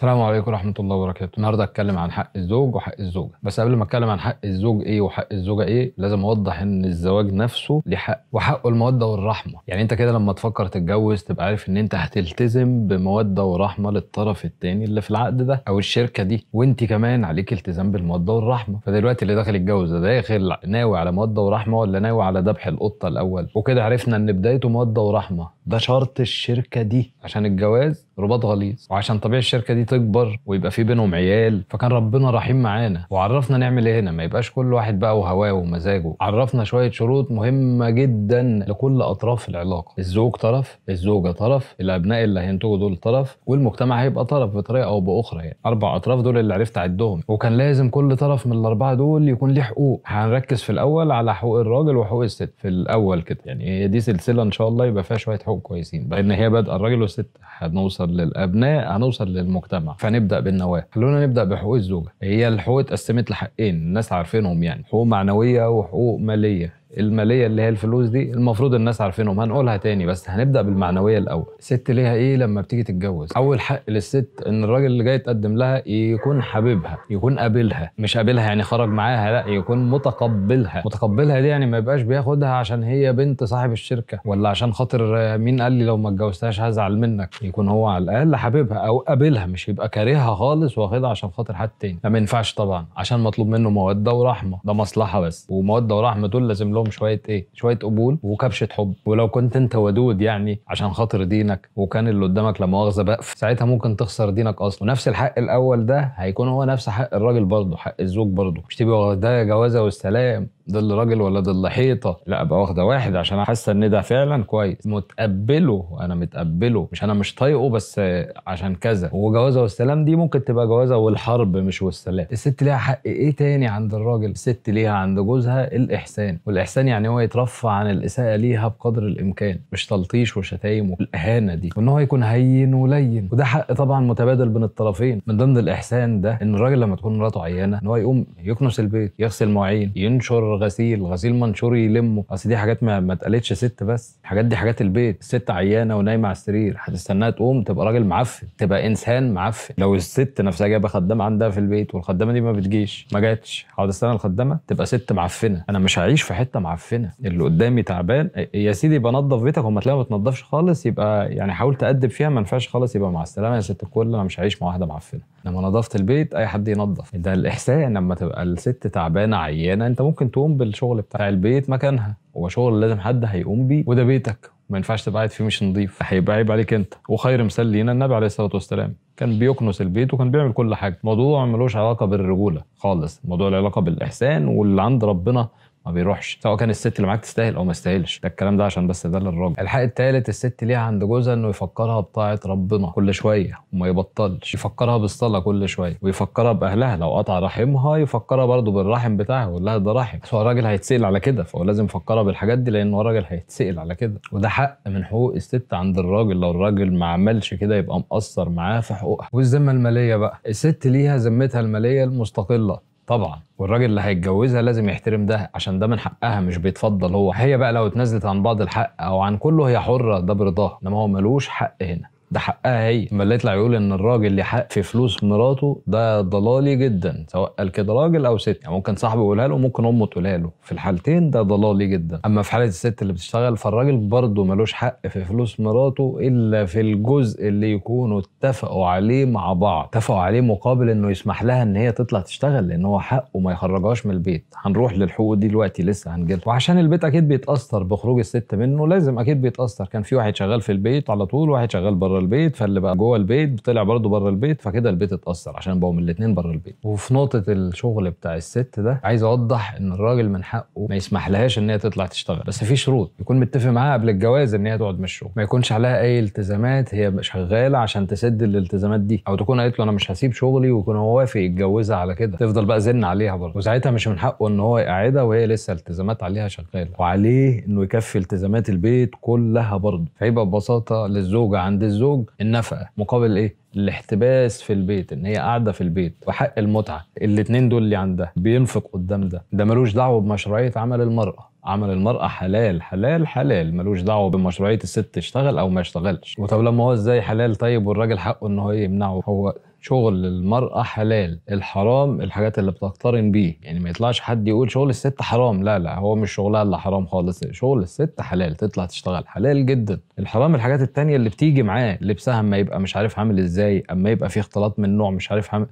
السلام عليكم ورحمة الله وبركاته، النهارده هتكلم عن حق الزوج وحق الزوجة، بس قبل ما اتكلم عن حق الزوج ايه وحق الزوجة ايه، لازم اوضح ان الزواج نفسه ليه حق، وحقه المودة والرحمة، يعني انت كده لما تفكر تتجوز تبقى عارف ان انت هتلتزم بمودة ورحمة للطرف التاني اللي في العقد ده او الشركة دي، وانت كمان عليك التزام بالمودة والرحمة، فدلوقتي اللي داخل يتجوز ده داخل ناوي على مودة ورحمة ولا ناوي على ذبح القطة الأول، وكده عرفنا ان بدايته مودة ورحمة، ده شرط الشركة دي عشان الجواز رباط غليظ وعشان طبيعي الشركه دي تكبر ويبقى في بينهم عيال فكان ربنا رحيم معانا وعرفنا نعمل ايه هنا ما يبقاش كل واحد بقى وهواه ومزاجه عرفنا شويه شروط مهمه جدا لكل اطراف العلاقه الزوج طرف الزوجه طرف الابناء اللي هينتجوا دول طرف والمجتمع هيبقى طرف بطريقه او باخرى يعني اربع اطراف دول اللي عرفت اعدهم وكان لازم كل طرف من الاربعه دول يكون ليه حقوق هنركز في الاول على حقوق الراجل وحقوق الست في الاول كده يعني هي إيه، دي سلسله ان شاء الله يبقى فيها شويه حقوق كويسين لان هي بادئه الراجل والست هنوصل للابناء هنوصل للمجتمع فنبدا بالنواه خلونا نبدا بحقوق الزوجه هي الحقوق اتقسمت لحقين الناس عارفينهم يعني حقوق معنويه وحقوق ماليه الماليه اللي هي الفلوس دي المفروض الناس عارفينهم هنقولها تاني بس هنبدا بالمعنويه الاول ست ليها ايه لما بتيجي تتجوز اول حق للست ان الراجل اللي جاي يتقدم لها يكون حبيبها يكون قابلها مش قابلها يعني خرج معاها لا يكون متقبلها متقبلها دي يعني ما يبقاش بياخدها عشان هي بنت صاحب الشركه ولا عشان خاطر مين قال لي لو ما اتجوزتهاش هزعل منك يكون هو على الاقل حبيبها او قابلها مش يبقى كارهها خالص واخدها عشان خاطر حد تاني ما ينفعش طبعا عشان مطلوب منه موده ورحمه ده مصلحه بس وموده ورحمه دول لازم له لهم شويه ايه شويه قبول وكبشه حب ولو كنت انت ودود يعني عشان خاطر دينك وكان اللي قدامك لا مؤاخذه بقف ساعتها ممكن تخسر دينك اصلا ونفس الحق الاول ده هيكون هو نفس حق الراجل برضه حق الزوج برضه مش تبقى ده جوازه والسلام ظل راجل ولا ظل حيطه لا ابقى واخده واحد عشان حاسه ان ده فعلا كويس متقبله انا متقبله مش انا مش طايقه بس عشان كذا وجوازه والسلام دي ممكن تبقى جوازه والحرب مش والسلام الست ليها حق ايه تاني عند الراجل الست ليها عند جوزها الاحسان والاحسان يعني هو يترفع عن الاساءه ليها بقدر الامكان مش تلطيش وشتايم والاهانه دي وان هو يكون هين ولين وده حق طبعا متبادل بين الطرفين من ضمن الاحسان ده ان الراجل لما تكون مراته عيانه ان هو يقوم يكنس البيت يغسل مواعين ينشر غسيل غسيل منشور يلمه اصل دي حاجات ما, ما اتقالتش ست بس الحاجات دي حاجات البيت الست عيانه ونايمه على السرير هتستناها تقوم تبقى راجل معفن تبقى انسان معفن لو الست نفسها جايبه خدامه عندها في البيت والخدامه دي ما بتجيش ما جاتش هقعد استنى الخدامه تبقى ست معفنه انا مش هعيش في حته معفنه اللي قدامي تعبان إيه، إيه يا سيدي بنضف بيتك وما تلاقيها ما بتنضفش خالص يبقى يعني حاول تأدب فيها ما ينفعش خالص يبقى مع السلامه يا ست الكل انا مش هعيش مع واحده معفنه لما نظفت البيت اي حد ينظف ده الاحسان لما تبقى الست تعبانه عيانه انت ممكن تقوم بالشغل بتاع البيت مكانها هو شغل لازم حد هيقوم بيه وده بيتك ما ينفعش تبقى قاعد فيه مش نظيف هيبقى عيب عليك انت وخير مثال لينا النبي عليه الصلاه والسلام كان بيكنس البيت وكان بيعمل كل حاجه الموضوع ملوش علاقه بالرجوله خالص الموضوع له علاقه بالاحسان واللي عند ربنا ما بيروحش سواء كان الست اللي معاك تستاهل او ما تستاهلش ده الكلام ده عشان بس ده للراجل الحق التالت الست ليها عند جوزها انه يفكرها بطاعه ربنا كل شويه وما يبطلش يفكرها بالصلاه كل شويه ويفكرها باهلها لو قطع رحمها يفكرها برضه بالرحم بتاعها يقول لها ده رحم هو الراجل هيتسال على كده فهو لازم يفكرها بالحاجات دي لان هو الراجل هيتسال على كده وده حق من حقوق الست عند الراجل لو الراجل ما عملش كده يبقى مقصر معاه في حقوقها والذمه الماليه بقى الست ليها ذمتها الماليه المستقله طبعا والراجل اللي هيتجوزها لازم يحترم ده عشان ده من حقها مش بيتفضل هو هي بقى لو اتنازلت عن بعض الحق او عن كله هي حره ده برضاها انما هو ملوش حق هنا ده حقها هي اما اللي يطلع يقول ان الراجل حق في فلوس مراته ده ضلالي جدا سواء قال كده راجل او ست يعني ممكن صاحبه يقولها له ممكن امه تقولها له في الحالتين ده ضلالي جدا اما في حاله الست اللي بتشتغل فالراجل برضه ملوش حق في فلوس مراته الا في الجزء اللي يكونوا اتفقوا عليه مع بعض اتفقوا عليه مقابل انه يسمح لها ان هي تطلع تشتغل لان هو حقه ما يخرجهاش من البيت هنروح للحقوق دي دلوقتي لسه هنجيلها وعشان البيت اكيد بيتاثر بخروج الست منه لازم اكيد بيتاثر كان في واحد شغال في البيت على طول واحد شغال بره البيت فاللي بقى جوه البيت طلع برضه بره البيت فكده البيت اتاثر عشان بقوا من الاثنين بره البيت وفي نقطه الشغل بتاع الست ده عايز اوضح ان الراجل من حقه ما يسمحلهاش ان هي تطلع تشتغل بس في شروط يكون متفق معاها قبل الجواز ان هي تقعد من الشغل ما يكونش عليها اي التزامات هي شغاله عشان تسد الالتزامات دي او تكون قالت له انا مش هسيب شغلي ويكون هو وافق يتجوزها على كده تفضل بقى زن عليها برضه وساعتها مش من حقه ان هو يقعدها وهي لسه التزامات عليها شغاله وعليه انه يكفي التزامات البيت كلها برضه فيبقى ببساطه للزوجه عند الزوج الزوج النفقه مقابل ايه الاحتباس في البيت ان هي قاعده في البيت وحق المتعه الاثنين دول اللي عندها بينفق قدام ده ده ملوش دعوه بمشروعيه عمل المراه عمل المرأة حلال حلال حلال ملوش دعوة بمشروعية الست تشتغل أو ما يشتغلش وطب لما هو إزاي حلال طيب والراجل حقه إن هو إيه؟ يمنعه هو شغل المرأة حلال الحرام الحاجات اللي بتقترن بيه يعني ما يطلعش حد يقول شغل الست حرام لا لا هو مش شغلها اللي حرام خالص شغل الست حلال تطلع تشتغل حلال جدا الحرام الحاجات التانية اللي بتيجي معاه لبسها اما يبقى مش عارف عامل ازاي اما يبقى فيه اختلاط من نوع مش عارف عامل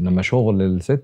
انما شغل الست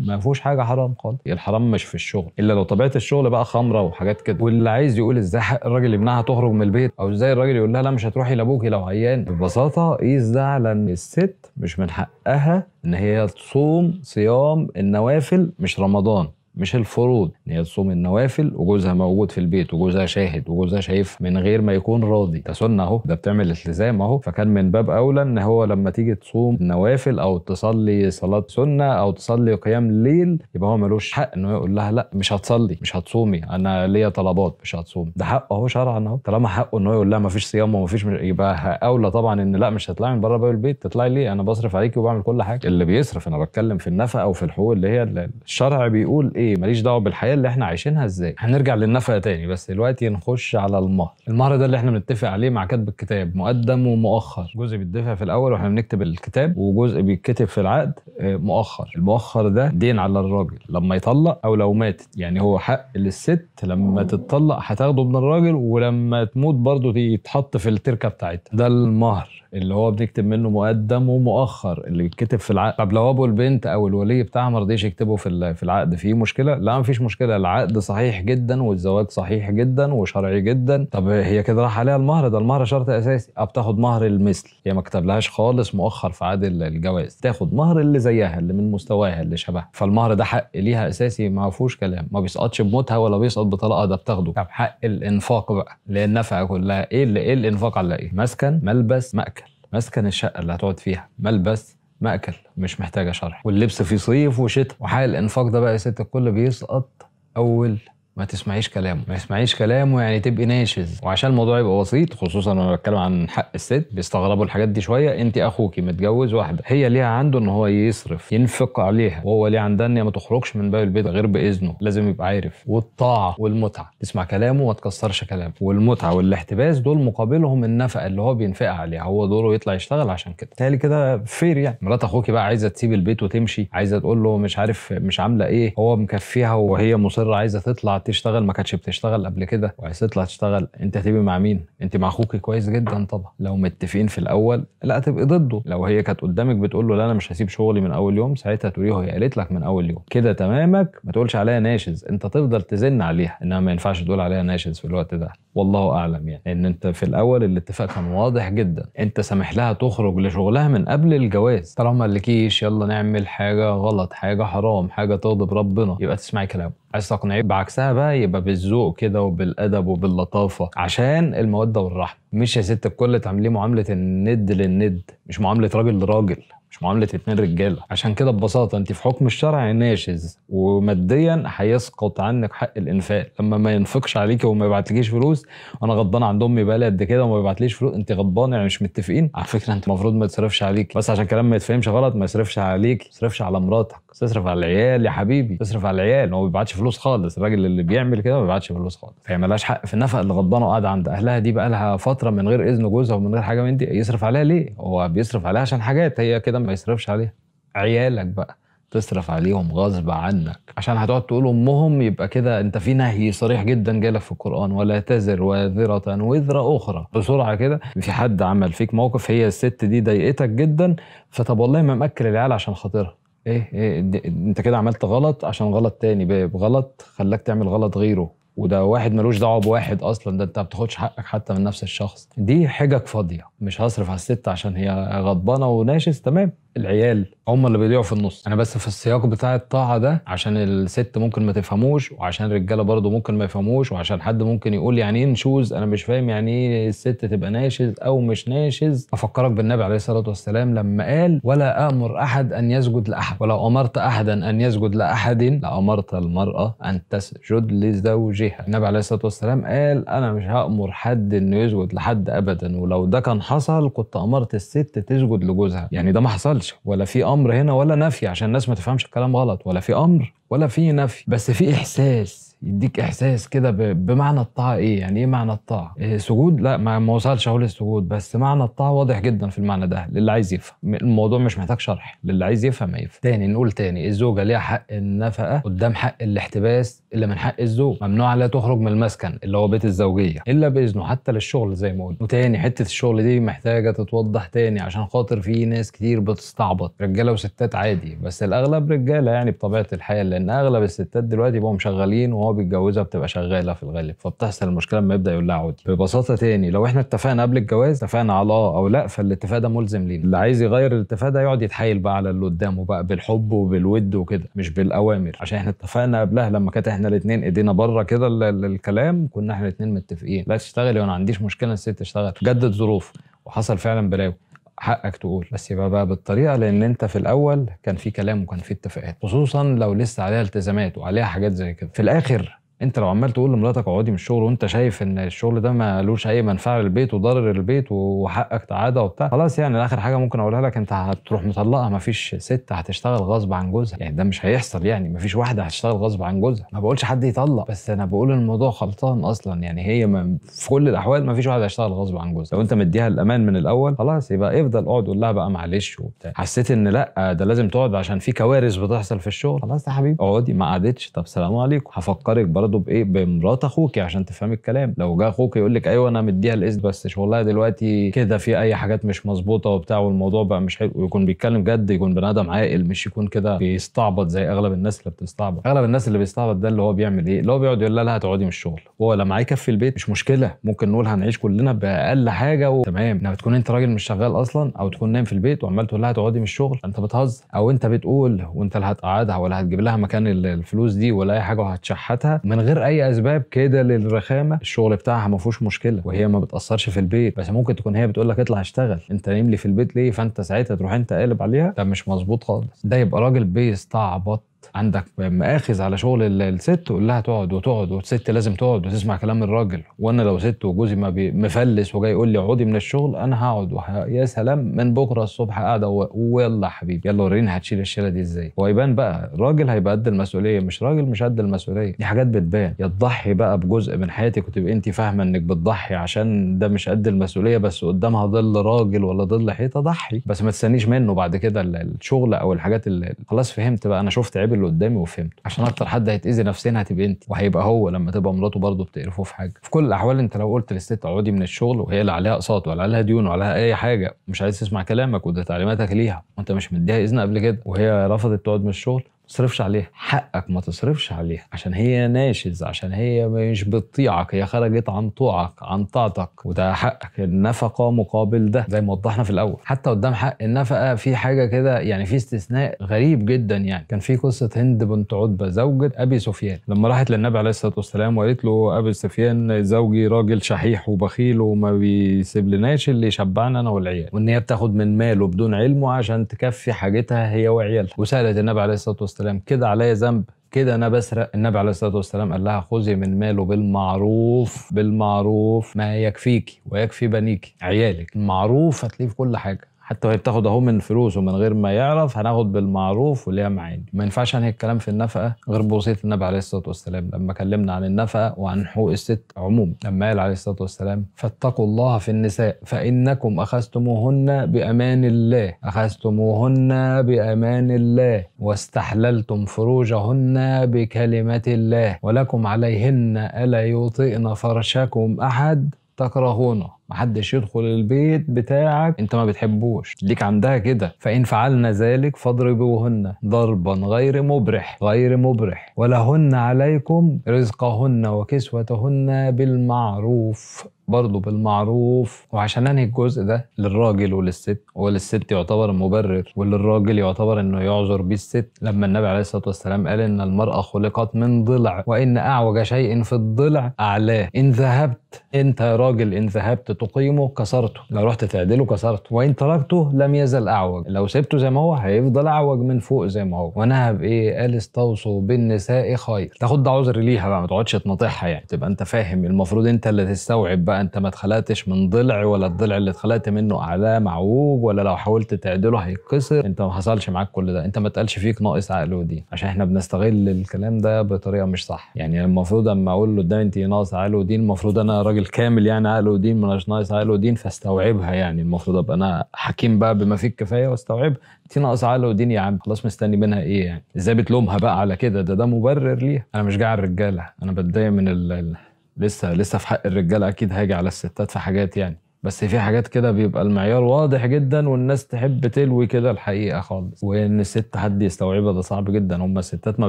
ما فيهوش حاجه حرام خالص الحرام مش في الشغل الا لو طبيعه الشغل بقى خمره وحاجات كده واللي عايز يقول ازاي الراجل يمنعها تخرج من البيت او ازاي الراجل يقول لها لا مش هتروحي لابوكي لو عيان ببساطه قيس ده على ان الست مش من حقها ان هي تصوم صيام النوافل مش رمضان مش الفروض ان هي تصوم النوافل وجوزها موجود في البيت وجوزها شاهد وجوزها شايف من غير ما يكون راضي ده سنه اهو ده بتعمل التزام اهو فكان من باب اولى ان هو لما تيجي تصوم نوافل او تصلي صلاه سنه او تصلي قيام ليل يبقى هو ملوش حق انه يقول لها لا مش هتصلي مش هتصومي انا ليا طلبات مش هتصومي ده حقه هو شرعا اهو طالما حقه ان هو يقول لها ما فيش صيام وما فيش يبقى اولى طبعا ان لا مش هتطلعي من بره باب البيت تطلعي ليه انا بصرف عليكي وبعمل كل حاجه اللي بيصرف انا بتكلم في النفقه او في الحقوق اللي هي الشرع بيقول ايه ايه ماليش دعوه بالحياه اللي احنا عايشينها ازاي هنرجع للنفقه تاني بس دلوقتي نخش على المهر المهر ده اللي احنا بنتفق عليه مع كاتب الكتاب مقدم ومؤخر جزء بيدفع في الاول واحنا بنكتب الكتاب وجزء بيتكتب في العقد آه، مؤخر المؤخر ده دين على الراجل لما يطلق او لو ماتت يعني هو حق للست لما تتطلق هتاخده من الراجل ولما تموت برضه يتحط في التركه بتاعتها ده المهر اللي هو بنكتب منه مقدم ومؤخر اللي بيتكتب في العقد طب لو ابو البنت او الولي بتاعها ما رضيش يكتبه في في العقد فيه مشكله مشكله لا مفيش مشكله العقد صحيح جدا والزواج صحيح جدا وشرعي جدا طب هي كده راح عليها المهر ده المهر شرط اساسي اه بتاخد مهر المثل هي ما كتبلهاش خالص مؤخر في عقد الجواز تاخد مهر اللي زيها اللي من مستواها اللي شبهها فالمهر ده حق ليها اساسي ما فيهوش كلام ما بيسقطش بموتها ولا بيسقط بطلاقها ده بتاخده طب حق الانفاق بقى اللي كلها ايه اللي ايه الانفاق على ايه مسكن ملبس ماكل مسكن الشقه اللي هتقعد فيها ملبس مأكل مش محتاجة شرح واللبس فيه صيف وشتاء وحال الإنفاق ده بقى يا ست الكل بيسقط أول ما تسمعيش كلامه ما تسمعيش كلامه يعني تبقي ناشز وعشان الموضوع يبقى بسيط خصوصا وانا بتكلم عن حق الست بيستغربوا الحاجات دي شويه انت اخوكي متجوز واحده هي ليها عنده ان هو يصرف ينفق عليها وهو ليه عندها ان ما تخرجش من باب البيت غير باذنه لازم يبقى عارف والطاعه والمتعه تسمع كلامه وما تكسرش كلامه والمتعه والاحتباس دول مقابلهم النفقه اللي هو بينفقها عليها هو دوره يطلع يشتغل عشان كده تالي كده فير يعني مرات اخوكي بقى عايزه تسيب البيت وتمشي عايزه تقول له مش عارف مش عامله ايه هو مكفيها وهي مصره عايزه تطلع تشتغل ما كانتش بتشتغل قبل كده وعايز تطلع تشتغل انت هتبقي مع مين انت مع اخوك كويس جدا طبعا لو متفقين في الاول لا تبقي ضده لو هي كانت قدامك بتقول له لا انا مش هسيب شغلي من اول يوم ساعتها تقولي هي قالت لك من اول يوم كده تمامك ما تقولش عليها ناشز انت تفضل تزن عليها انها ما ينفعش تقول عليها ناشز في الوقت ده والله اعلم يعني ان انت في الاول الاتفاق كان واضح جدا انت سامح لها تخرج لشغلها من قبل الجواز طالما لكيش يلا نعمل حاجه غلط حاجه حرام حاجه تغضب ربنا يبقى تسمعي كلامه عايز تقنعيه بعكسها بقى يبقى بالذوق كده وبالادب وباللطافه عشان الموده والرحمه مش يا ست الكل تعمليه معامله الند للند مش معامله راجل لراجل مش معامله اتنين رجاله عشان كده ببساطه انت في حكم الشرع ناشز وماديا هيسقط عنك حق الانفاق لما ما ينفقش عليكي وما يبعتلكيش فلوس وانا غضبان عند امي بقالي قد كده وما بيبعتليش فلوس انت غضبان يعني مش متفقين على فكره انت المفروض ما تصرفش عليك بس عشان كلام ما يتفهمش غلط ما يصرفش عليك ما يصرفش على مراتك تصرف على العيال يا حبيبي تصرف على العيال هو ما بيبعتش فلوس خالص الراجل اللي بيعمل كده ما بيبعتش فلوس خالص فهي مالهاش حق في النفقه اللي غضبانه وقاعده عند اهلها دي بقى لها فتره من غير اذن جوزها ومن غير حاجه من دي يصرف عليها ليه هو بيصرف عليها عشان حاجات هي كده ما يصرفش عليها عيالك بقى تصرف عليهم غصب عنك عشان هتقعد تقول امهم يبقى كده انت في نهي صريح جدا جالك في القران ولا تزر واذره وذر اخرى بسرعه كده في حد عمل فيك موقف هي الست دي ضايقتك جدا فطب والله ما ماكل العيال عشان خاطرها ايه ايه انت كده عملت غلط عشان غلط تاني بغلط خلاك تعمل غلط غيره وده واحد ملوش دعوه بواحد اصلا ده انت ما بتاخدش حقك حتى من نفس الشخص دي حجج فاضيه مش هصرف على الست عشان هي غضبانه وناشز تمام العيال هم اللي بيضيعوا في النص انا بس في السياق بتاع الطاعه ده عشان الست ممكن ما تفهموش وعشان الرجاله برضه ممكن ما يفهموش وعشان حد ممكن يقول يعني ايه نشوز انا مش فاهم يعني ايه الست تبقى ناشز او مش ناشز افكرك بالنبي عليه الصلاه والسلام لما قال ولا امر احد ان يسجد لاحد ولو امرت احدا ان يسجد لاحد لامرت المراه ان تسجد لزوجها النبي عليه الصلاه والسلام قال انا مش هامر حد انه يسجد لحد ابدا ولو ده كان حصل كنت امرت الست تسجد لجوزها يعني ده ما حصل عملش ولا في امر هنا ولا نفي عشان الناس ما تفهمش الكلام غلط ولا في امر ولا في نفي بس في احساس يديك احساس كده بمعنى الطاعه ايه يعني ايه معنى الطاعه إيه سجود لا ما وصلش اقول السجود بس معنى الطاعه واضح جدا في المعنى ده للي عايز يفهم الموضوع مش محتاج شرح للي عايز يفهم هيفهم تاني نقول تاني الزوجه ليها حق النفقه قدام حق الاحتباس اللي من حق الزوج ممنوع لا تخرج من المسكن اللي هو بيت الزوجيه الا باذنه حتى للشغل زي ما قلنا وتاني حته الشغل دي محتاجه تتوضح تاني عشان خاطر في ناس كتير بتستعبط رجاله وستات عادي بس الاغلب رجاله يعني بطبيعه الحياه اللي لان اغلب الستات دلوقتي بقوا مشغلين وهو بيتجوزها بتبقى شغاله في الغالب فبتحصل المشكله لما يبدا يقول لها عودي ببساطه تاني لو احنا اتفقنا قبل الجواز اتفقنا على اه او لا فالاتفاق ده ملزم لينا اللي عايز يغير الاتفاق ده يقعد يتحايل بقى على اللي قدامه بقى بالحب وبالود وكده مش بالاوامر عشان احنا اتفقنا قبلها لما كانت احنا الاثنين ايدينا بره كده الكلام كنا احنا الاثنين متفقين لا تشتغلي وانا عنديش مشكله الست تشتغل جدد ظروف وحصل فعلا بلاوي حقك تقول بس يبقى بقى بالطريقه لان انت في الاول كان في كلام وكان في اتفاقات خصوصا لو لسه عليها التزامات وعليها حاجات زي كده في الاخر انت لو عمال تقول لمراتك اقعدي من الشغل وانت شايف ان الشغل ده ملوش اي منفعه للبيت وضرر البيت وحقك تعادة وبتاع خلاص يعني اخر حاجه ممكن اقولها لك انت هتروح ما مفيش ست هتشتغل غصب عن جوزها يعني ده مش هيحصل يعني مفيش واحده هتشتغل غصب عن جوزها ما بقولش حد يطلق بس انا بقول الموضوع خلطان اصلا يعني هي ما في كل الاحوال مفيش واحده هتشتغل غصب عن جوزها لو انت مديها الامان من الاول خلاص يبقى افضل اقعد قول لها بقى معلش وبتاع حسيت ان لا ده لازم تقعد عشان في كوارث بتحصل في الشغل خلاص يا حبيبي اقعدي ما قعدتش طب سلام عليكم هفكرك برضه برضه بايه بمرات اخوكي عشان تفهمي الكلام لو جه اخوك يقول لك ايوه انا مديها الاذن بس شغلها دلوقتي كده في اي حاجات مش مظبوطه وبتاع والموضوع بقى مش حلو ويكون بيتكلم جد يكون بني ادم عاقل مش يكون كده بيستعبط زي اغلب الناس اللي بتستعبط اغلب الناس اللي بيستعبط ده اللي هو بيعمل ايه اللي هو بيقعد يقول لها لا هتقعدي من الشغل هو لا معايا كف البيت مش مشكله ممكن نقول هنعيش كلنا باقل حاجه وتمام انما تكون انت راجل مش شغال اصلا او تكون نايم في البيت وعمال تقول لها هتقعدي من الشغل انت بتهزر او انت بتقول وانت اللي هتقعدها ولا هتجيب لها مكان الفلوس دي ولا اي حاجه وهتشحتها من من غير اي اسباب كده للرخامه الشغل بتاعها ما فيهوش مشكله وهي ما بتاثرش في البيت بس ممكن تكون هي بتقول لك اطلع اشتغل انت نايم لي في البيت ليه فانت ساعتها تروح انت قالب عليها ده مش مظبوط خالص ده يبقى راجل بيستعبط عندك مآخذ على شغل الست تقول لها تقعد وتقعد والست لازم تقعد وتسمع كلام الراجل وانا لو ست وجوزي ما مفلس وجاي يقول لي اقعدي من الشغل انا هقعد وح... يا سلام من بكره الصبح قاعده ويلا حبيبي يلا وريني هتشيل الشيله دي ازاي يبان بقى راجل هيبقى قد المسؤوليه مش راجل مش قد المسؤوليه دي حاجات بتبان يا تضحي بقى بجزء من حياتك وتبقي انت فاهمه انك بتضحي عشان ده مش قد المسؤوليه بس قدامها ظل راجل ولا ظل حيطه ضحي بس ما تستنيش منه بعد كده الشغل او الحاجات اللي خلاص فهمت بقى انا شفت عيب اللي قدامي وفهمته عشان اكتر حد هيتاذي نفسيا هتبقى انت وهيبقى هو لما تبقى مراته برضه بتقرفه في حاجه في كل الاحوال انت لو قلت للست اقعدي من الشغل وهي لا عليها اقساط ولا عليها ديون ولا عليها اي حاجه مش عايز تسمع كلامك وده تعليماتك ليها وانت مش مديها اذن قبل كده وهي رفضت تقعد من الشغل تصرفش عليها حقك ما تصرفش عليها عشان هي ناشز عشان هي مش بتطيعك هي خرجت عن طوعك عن طاعتك وده حقك النفقة مقابل ده زي ما وضحنا في الأول حتى قدام حق النفقة في حاجة كده يعني في استثناء غريب جدا يعني كان في قصة هند بنت عتبة زوجة أبي سفيان لما راحت للنبي عليه الصلاة والسلام وقالت له أبي سفيان زوجي راجل شحيح وبخيل وما بيسيب لناش اللي يشبعنا أنا والعيال وإن هي بتاخد من ماله بدون علمه عشان تكفي حاجتها هي وعيالها وسألت النبي عليه الصلاة والسلام والسلام كده عليا ذنب كده انا بسرق النبي عليه الصلاه والسلام قال لها خذي من ماله بالمعروف بالمعروف ما يكفيكي ويكفي بنيكي عيالك المعروف هتلاقيه في كل حاجه حتى وهي بتاخد اهو من فلوسه من غير ما يعرف هناخد بالمعروف وليها معاني ما ينفعش انهي يعني الكلام في النفقه غير بوصيه النبي عليه الصلاه والسلام لما كلمنا عن النفقه وعن حقوق الست عموما لما قال عليه الصلاه والسلام فاتقوا الله في النساء فانكم اخذتموهن بامان الله اخذتموهن بامان الله واستحللتم فروجهن بكلمه الله ولكم عليهن الا يطئن فرشكم احد تكرهونه محدش يدخل البيت بتاعك انت ما بتحبوش ليك عندها كده فان فعلنا ذلك فاضربوهن ضربا غير مبرح غير مبرح ولهن عليكم رزقهن وكسوتهن بالمعروف برضه بالمعروف وعشان انهي الجزء ده للراجل وللست وللست يعتبر مبرر وللراجل يعتبر انه يعذر بيه الست لما النبي عليه الصلاه والسلام قال ان المراه خلقت من ضلع وان اعوج شيء في الضلع اعلاه ان ذهبت انت يا راجل ان ذهبت تقيمه كسرته لو رحت تعدله كسرته وان تركته لم يزل اعوج لو سبته زي ما هو هيفضل اعوج من فوق زي ما هو ونهى بايه قال استوصوا بالنساء خير تاخد ده عذر ليها بقى ما تقعدش تناطحها يعني تبقى انت فاهم المفروض انت اللي تستوعب بقى انت ما اتخلقتش من ضلع ولا الضلع اللي اتخلقت منه اعلاه معوج ولا لو حاولت تعدله هيتكسر انت ما حصلش معاك كل ده انت ما اتقالش فيك ناقص عقل ودي عشان احنا بنستغل الكلام ده بطريقه مش صح يعني المفروض اما اقول له ده انت ناقص عقل ودين المفروض انا راجل كامل يعني عقل ودين مش ناقص عقل ودين فاستوعبها يعني المفروض ابقى انا حكيم بقى بما فيه الكفايه واستوعبها انت ناقص عقل ودين يا عم خلاص مستني منها ايه يعني ازاي بتلومها بقى على كده ده ده مبرر ليها انا مش جاي على الرجاله انا بتضايق من ال لسه لسه في حق الرجاله اكيد هاجي على الستات في حاجات يعني بس في حاجات كده بيبقى المعيار واضح جدا والناس تحب تلوي كده الحقيقه خالص وان الست حد يستوعبها ده صعب جدا هم الستات ما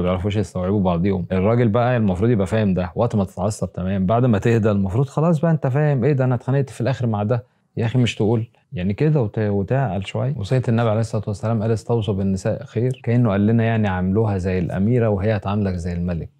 بيعرفوش يستوعبوا بعضيهم الراجل بقى المفروض يبقى فاهم ده وقت ما تتعصب تمام بعد ما تهدى المفروض خلاص بقى انت فاهم ايه ده انا اتخانقت في الاخر مع ده يا اخي مش تقول يعني كده وتعقل شويه وصيه النبي عليه الصلاه والسلام قال استوصوا بالنساء خير كانه قال لنا يعني عاملوها زي الاميره وهي هتعاملك زي الملك